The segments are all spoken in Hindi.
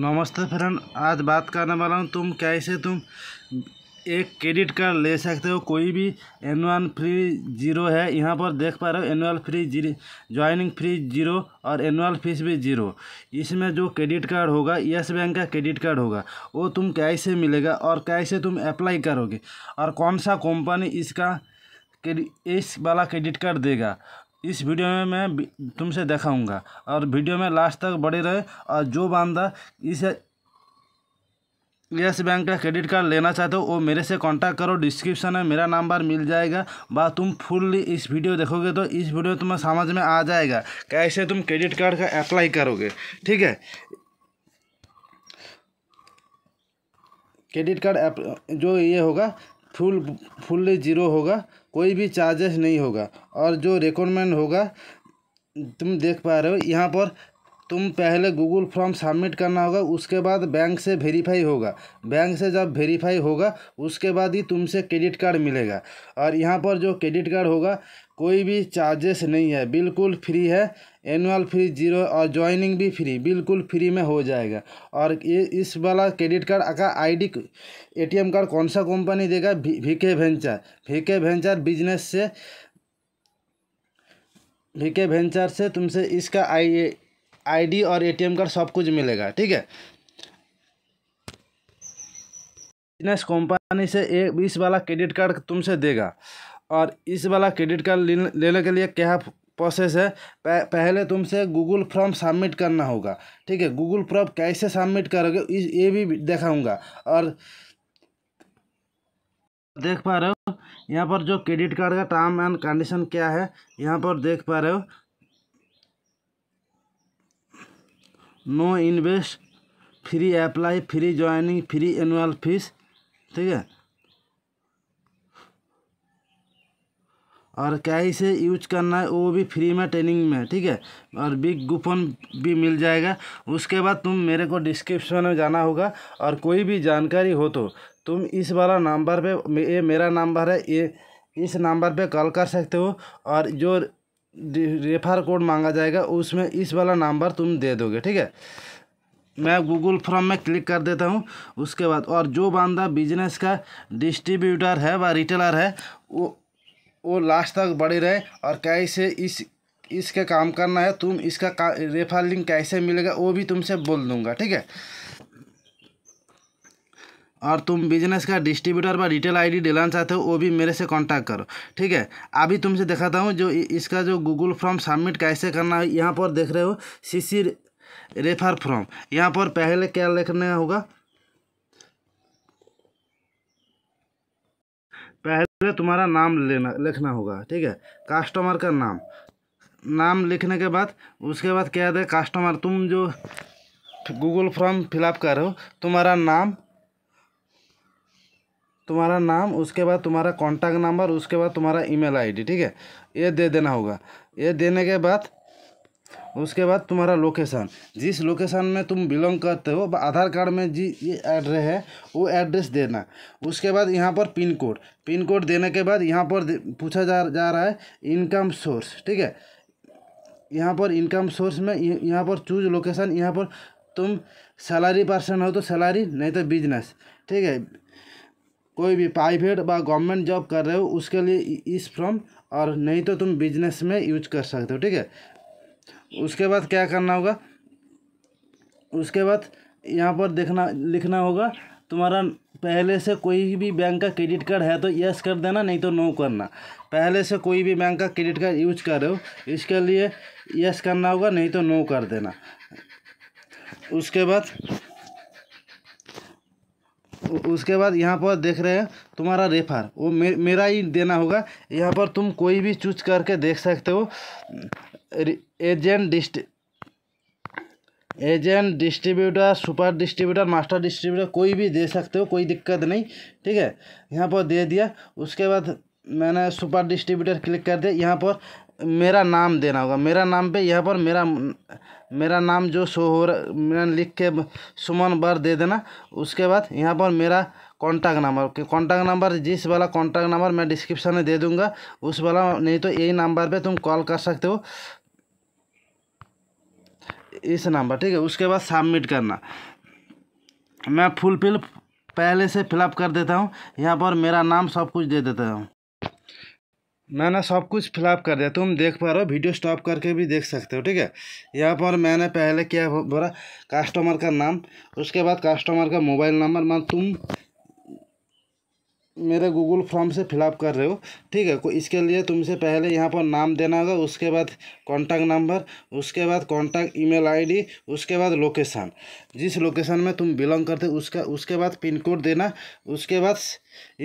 नमस्ते फ्रेंड आज बात करने वाला हूँ तुम कैसे तुम एक क्रेडिट कार्ड ले सकते हो कोई भी एनुअल फ्री जीरो है यहाँ पर देख पा रहे हो annual free zero joining free zero और एनुअल फीस भी जीरो इसमें जो क्रेडिट कार्ड होगा यस बैंक का क्रेडिट कार्ड होगा वो तुम कैसे मिलेगा और कैसे तुम अप्लाई करोगे और कौन सा कंपनी इसका इस वाला क्रेडिट कार्ड देगा इस वीडियो में मैं तुमसे देखाऊंगा और वीडियो में लास्ट तक बड़े रहे और जो बंदा इस यस बैंक का क्रेडिट कार्ड लेना चाहते हो वो मेरे से कांटेक्ट करो डिस्क्रिप्शन में मेरा नंबर मिल जाएगा बा तुम फुल्ली इस वीडियो देखोगे तो इस वीडियो तुम्हें समझ में आ जाएगा कैसे तुम क्रेडिट कार्ड का अप्लाई करोगे ठीक है क्रेडिट कार्ड जो ये होगा फुल फुल्ली जीरो होगा कोई भी चार्जेस नहीं होगा और जो रिकॉर्डमेंट होगा तुम देख पा रहे हो यहाँ पर तुम पहले गूगल फॉर्म सबमिट करना होगा उसके बाद बैंक से वेरीफाई होगा बैंक से जब वेरीफाई होगा उसके बाद ही तुमसे क्रेडिट कार्ड मिलेगा और यहाँ पर जो क्रेडिट कार्ड होगा कोई भी चार्जेस नहीं है बिल्कुल फ्री है एनुअल फ्री जीरो और ज्वाइनिंग भी फ्री बिल्कुल फ्री में हो जाएगा और ये इस वाला क्रेडिट कार्ड का आईडी एटीएम कार्ड कौन सा कंपनी देगा VK venture VK venture business से वीके वेंचर से तुमसे इसका आई आईडी और एटीएम कार्ड सब कुछ मिलेगा ठीक है बिजनेस कंपनी से एक बीस वाला क्रेडिट कार्ड तुमसे देगा और इस वाला क्रेडिट कार्ड लेने के लिए क्या प्रोसेस है पहले तुमसे गूगल फॉर्म सबमिट करना होगा ठीक है गूगल फॉर्म कैसे सबमिट करोगे इस ये भी दिखाऊंगा और देख पा रहे हो यहाँ पर जो क्रेडिट कार्ड का टर्म एंड कंडीशन क्या है यहाँ पर देख पा रहे हो no invest free apply free joining free annual fees ठीक है और कैसे यूज करना है वो भी फ्री में ट्रेनिंग में ठीक है और बिग गुपन भी मिल जाएगा उसके बाद तुम मेरे को डिस्क्रिप्शन में जाना होगा और कोई भी जानकारी हो तो तुम इस वाला नंबर पे ये मेरा नंबर है ये इस नंबर पे कॉल कर सकते हो और जो रेफर कोड मांगा जाएगा उसमें इस वाला नंबर तुम दे दोगे ठीक है मैं गूगल फॉर्म में क्लिक कर देता हूँ उसके बाद और जो बंदा बिजनेस का डिस्ट्रीब्यूटर है व रिटेलर है वो वो लास्ट तक बढ़ी रहे और कैसे इस इसके काम करना है तुम इसका रेफर लिंक कैसे मिलेगा वो भी तुमसे बोल दूँगा ठीक है और तुम बिजनेस का डिस्ट्रीब्यूटर व रिटेल आईडी डिलाना चाहते हो वो भी मेरे से कांटेक्ट करो ठीक है अभी तुमसे दिखाता हूँ जो इसका जो गूगल फॉर्म सबमिट कैसे करना है यहाँ पर देख रहे हो सीसी रेफर फॉर्म यहाँ पर पहले क्या लिखना होगा पहले तुम्हारा नाम लेना लिखना होगा ठीक है कस्टमर का नाम नाम लिखने के बाद उसके बाद क्या है कस्टमर तुम जो गूगल फॉर्म फिलअप कर रहे हो तुम्हारा नाम तुम्हारा नाम उसके बाद तुम्हारा कॉन्टैक्ट नंबर उसके बाद तुम्हारा ईमेल आईडी ठीक है ये दे देना होगा ये देने के बाद उसके बाद तुम्हारा लोकेशन जिस लोकेशन में तुम बिलोंग करते हो आधार कार्ड में जी ये एड्रेस है वो एड्रेस देना उसके बाद यहाँ पर पिन कोड पिन कोड देने के बाद यहाँ पर पूछा जा जा रहा है इनकम सोर्स ठीक है यहाँ पर इनकम सोर्स में यहाँ पर चूज लोकेशन यहाँ पर तुम सैलरी पर्सन हो तो सैलरी नहीं तो बिजनेस ठीक है कोई भी प्राइवेट व गवर्नमेंट जॉब कर रहे हो उसके लिए इस फॉर्म और नहीं तो तुम बिजनेस में यूज कर सकते हो ठीक है उसके बाद क्या करना होगा उसके बाद यहाँ पर देखना लिखना होगा तुम्हारा पहले से कोई भी बैंक का क्रेडिट कार्ड है तो यस कर देना नहीं तो नो करना पहले से कोई भी बैंक का क्रेडिट कार्ड यूज कर रहे हो इसके लिए यस करना होगा नहीं तो नो कर देना उसके बाद उसके बाद यहाँ पर देख रहे हैं तुम्हारा रेफर वो मे, मेरा ही देना होगा यहाँ पर तुम कोई भी चूज करके देख सकते हो एजेंट डिस्ट agent distributor super distributor master distributor कोई भी दे सकते हो कोई दिक्कत नहीं ठीक है यहाँ पर दे दिया उसके बाद मैंने सुपर डिस्ट्रीब्यूटर क्लिक कर दिया यहाँ पर मेरा नाम देना होगा मेरा नाम पे यहाँ पर मेरा मेरा नाम जो शो हो रहा मेरा लिख के सुमन बर दे देना उसके बाद यहाँ पर मेरा कॉन्टैक्ट नंबर के कॉन्टैक्ट नंबर जिस वाला कॉन्टैक्ट नंबर मैं डिस्क्रिप्शन में दे दूंगा उस वाला नहीं तो यही नंबर पे तुम कॉल कर सकते हो इस नंबर ठीक है उसके बाद सबमिट करना मैं फुलफिल पहले से फिलअप कर देता हूँ यहाँ पर मेरा नाम सब कुछ दे देता हूँ मैंने सब कुछ फिलअप कर दिया तुम देख पा रहे हो वीडियो स्टॉप करके भी देख सकते हो ठीक है यहाँ पर मैंने पहले क्या बोला कस्टमर का नाम उसके बाद कस्टमर का मोबाइल नंबर मान तुम मेरे गूगल फॉर्म से फिलअप कर रहे हो ठीक है इसके लिए तुमसे पहले यहाँ पर नाम देना होगा उसके बाद कॉन्टैक्ट नंबर उसके बाद कॉन्टैक्ट ईमेल आईडी उसके बाद लोकेशन जिस लोकेशन में तुम बिलोंग करते हो उसका उसके बाद पिन कोड देना उसके बाद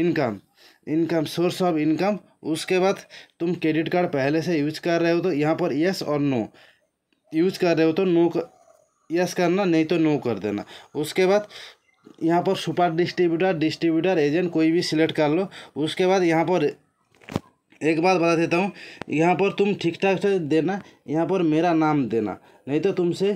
income income source of income उसके बाद तुम क्रेडिट कार्ड पहले से यूज कर रहे हो तो यहाँ पर यस और नो यूज कर रहे हो तो नो कर, यस करना नहीं तो नो कर देना उसके बाद यहाँ पर सुपर डिस्ट्रीब्यूटर डिस्ट्रीब्यूटर एजेंट कोई भी सिलेक्ट कर लो उसके बाद यहाँ पर एक बात बता देता हूँ यहाँ पर तुम ठीक ठाक से देना यहाँ पर मेरा नाम देना नहीं तो तुमसे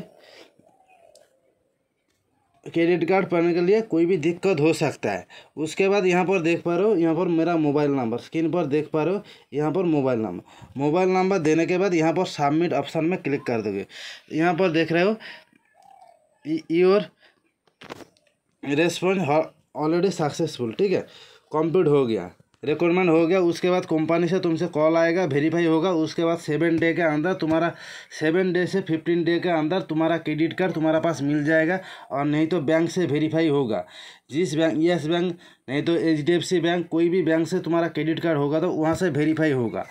क्रेडिट कार्ड पाने के लिए कोई भी दिक्कत हो सकता है उसके बाद यहाँ पर देख पा रहे हो यहाँ पर मेरा मोबाइल नंबर स्क्रीन पर देख पा रहे हो यहाँ पर मोबाइल नंबर मोबाइल नंबर देने के बाद यहाँ पर सबमिट ऑप्शन में क्लिक कर दोगे यहाँ पर देख रहे हो योर रेस्पॉन्स ऑलरेडी सक्सेसफुल ठीक है कंप्लीट हो गया रिक्रूटमेंट हो गया उसके बाद कंपनी से तुमसे कॉल आएगा वेरीफाई होगा उसके बाद सेवन डे के अंदर तुम्हारा सेवन डे से फिफ्टीन डे के अंदर तुम्हारा क्रेडिट कार्ड तुम्हारा पास मिल जाएगा और नहीं तो बैंक से वेरीफाई होगा जिस बैंक यस बैंक नहीं तो H D F C bank कोई भी बैंक से तुम्हारा क्रेडिट कार्ड होगा तो वहाँ से वेरीफाई होगा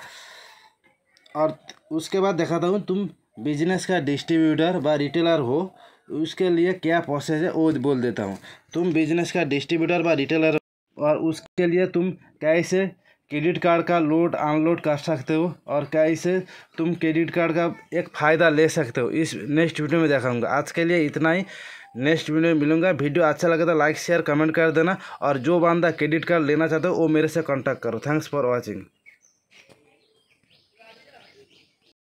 और उसके बाद दिखाता हूँ तुम बिजनेस का डिस्ट्रीब्यूटर व रिटेलर हो उसके लिए क्या प्रोसेस है वो बोल देता हूँ तुम बिजनेस का डिस्ट्रीब्यूटर व रिटेलर और उसके लिए तुम कैसे क्रेडिट कार्ड का लोड अनलोड कर सकते हो और कैसे तुम क्रेडिट कार्ड का एक फ़ायदा ले सकते हो इस नेक्स्ट वीडियो में दिखाऊंगा आज के लिए इतना ही नेक्स्ट वीडियो में मिलूंगा वीडियो अच्छा लगा तो लाइक शेयर कमेंट कर देना और जो बंदा क्रेडिट कार्ड लेना चाहते हो वो मेरे से कॉन्टैक्ट करो थैंक्स फॉर वॉचिंग